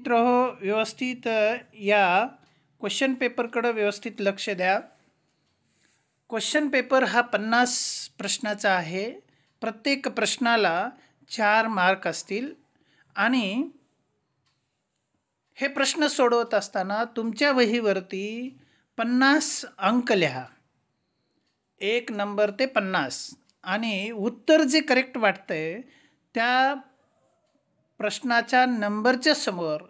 मित्र व्यवस्थित या क्वेश्चन पेपरकडं व्यवस्थित लक्ष द्या क्वेश्चन पेपर हा पन्नास प्रश्नाचा आहे प्रत्येक प्रश्नाला चार मार्क असतील आणि हे प्रश्न सोडवत असताना तुमच्या वहीवरती पन्नास अंक लिहा एक नंबर ते पन्नास आणि उत्तर जे करेक्ट वाटतंय त्या प्रश्नाच्या नंबरच्या समोर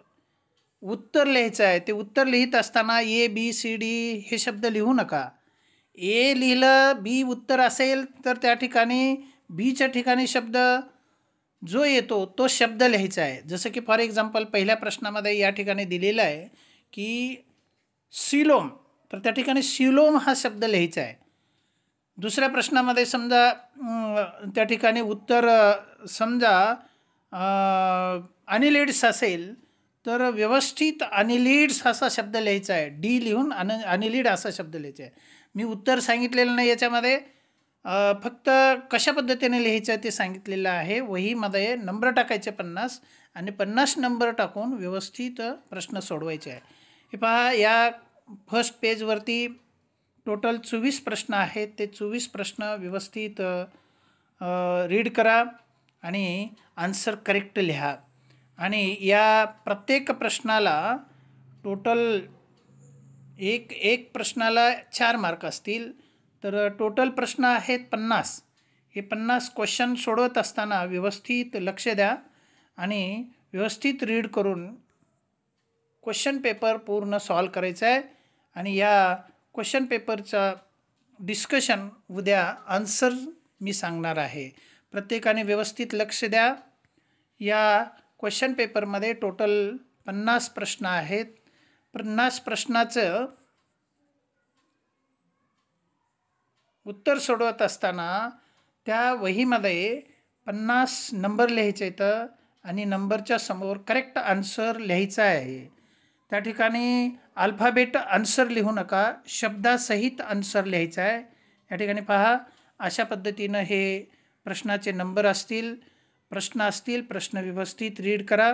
उत्तर लिहायचं आहे ते उत्तर लिहित असताना ए बी सी डी हे शब्द लिहू नका ए लिहिलं बी उत्तर असेल तर त्या ठिकाणी बीच्या ठिकाणी शब्द जो येतो तो शब्द लिहायचा आहे जसं की फॉर एक्झाम्पल पहिल्या प्रश्नामध्ये या ठिकाणी दिलेला आहे की सिलोम तर त्या ठिकाणी सिलोम हा शब्द लिहायचा आहे दुसऱ्या प्रश्नामध्ये समजा त्या ठिकाणी उत्तर समजा अनिलिड्स असेल तर व्यवस्थित अनिलिड्स असा शब्द लिहायचा आहे डी लिहून अन अनिलिड असा शब्द लिहायचा आहे मी उत्तर सांगितलेलं नाही याच्यामध्ये फक्त कशा पद्धतीने लिहायचं आहे ते सांगितलेलं आहे वहीमध्ये नंबर टाकायचे पन्नास आणि पन्नास नंबर टाकून व्यवस्थित प्रश्न सोडवायचे आहे हे पहा या फर्स्ट पेजवरती टोटल चोवीस प्रश्न आहेत ते चोवीस प्रश्न व्यवस्थित रीड करा आणि आन्सर करेक्ट लिहा आणि या प्रत्येक प्रश्नाला टोटल एक एक प्रश्नाला चार मार्क असतील तर टोटल प्रश्न आहेत पन्नास हे पन्नास क्वेश्चन सोडवत असताना व्यवस्थित लक्ष द्या आणि व्यवस्थित रीड करून क्वेश्चन पेपर पूर्ण सॉल्व करायचा आहे आणि या क्वेश्चन पेपरचा डिस्कशन उद्या आन्सर मी सांगणार आहे प्रत्येकाने व्यवस्थित लक्ष द्या या क्वेश्चन पेपरमध्ये टोटल पन्नास प्रश्न आहेत पन्नास प्रश्नाचं उत्तर सोडवत असताना त्या वहीमध्ये पन्नास नंबर लिहायचे तर आणि नंबरच्या समोर करेक्ट आन्सर लिहायचा आहे त्या ठिकाणी अल्फाबेट आन्सर लिहू नका शब्दासहित आन्सर लिहायचा आहे या ठिकाणी पहा अशा पद्धतीनं हे प्रश्नाचे नंबर असतील प्रश्न असतील प्रश्न व्यवस्थित रीड करा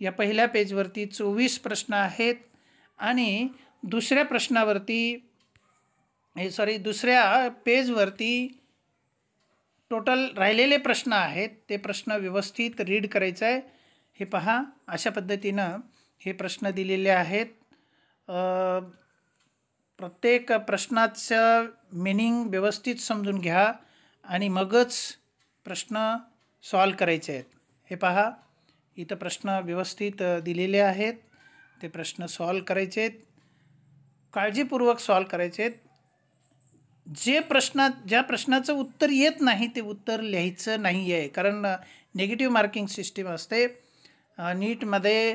या पहिल्या पेजवरती चोवीस प्रश्न आहेत आणि दुसऱ्या प्रश्नावरती हे सॉरी दुसऱ्या पेजवरती टोटल राहिलेले प्रश्न आहेत ते प्रश्न व्यवस्थित रीड करायचं आहे हे पहा अशा पद्धतीनं हे प्रश्न दिलेले आहेत प्रत्येक प्रश्नाचं मिनिंग व्यवस्थित समजून घ्या आणि मगच प्रश्न सॉल्व करायचे आहेत हे पहा इथं प्रश्न व्यवस्थित दिलेले आहेत ते प्रश्न सॉल्व करायचे आहेत काळजीपूर्वक सॉल्व करायचे आहेत जे प्रश्नात ज्या प्रश्नाचं उत्तर येत नाही ते उत्तर लिहायचं नाही आहे कारण निगेटिव्ह मार्किंग सिस्टीम असते नीटमध्ये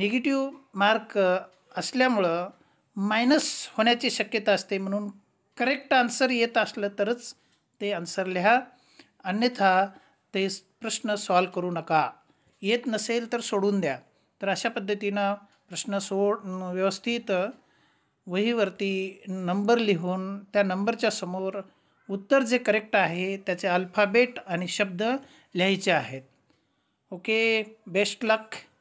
निगेटिव्ह मार्क असल्यामुळं मायनस होण्याची शक्यता असते म्हणून करेक्ट आन्सर येत असलं तरच ते आन्सर लिहा अन्यथा ते प्रश्न सॉल्व करू नका येत नसेल तर सोडून द्या तर अशा पद्धतीनं प्रश्न सोड व्यवस्थित वहीवरती नंबर लिहून त्या नंबरच्या समोर उत्तर जे करेक्ट आहे त्याचे अल्फाबेट आणि शब्द लिहायचे आहेत ओके बेस्ट लक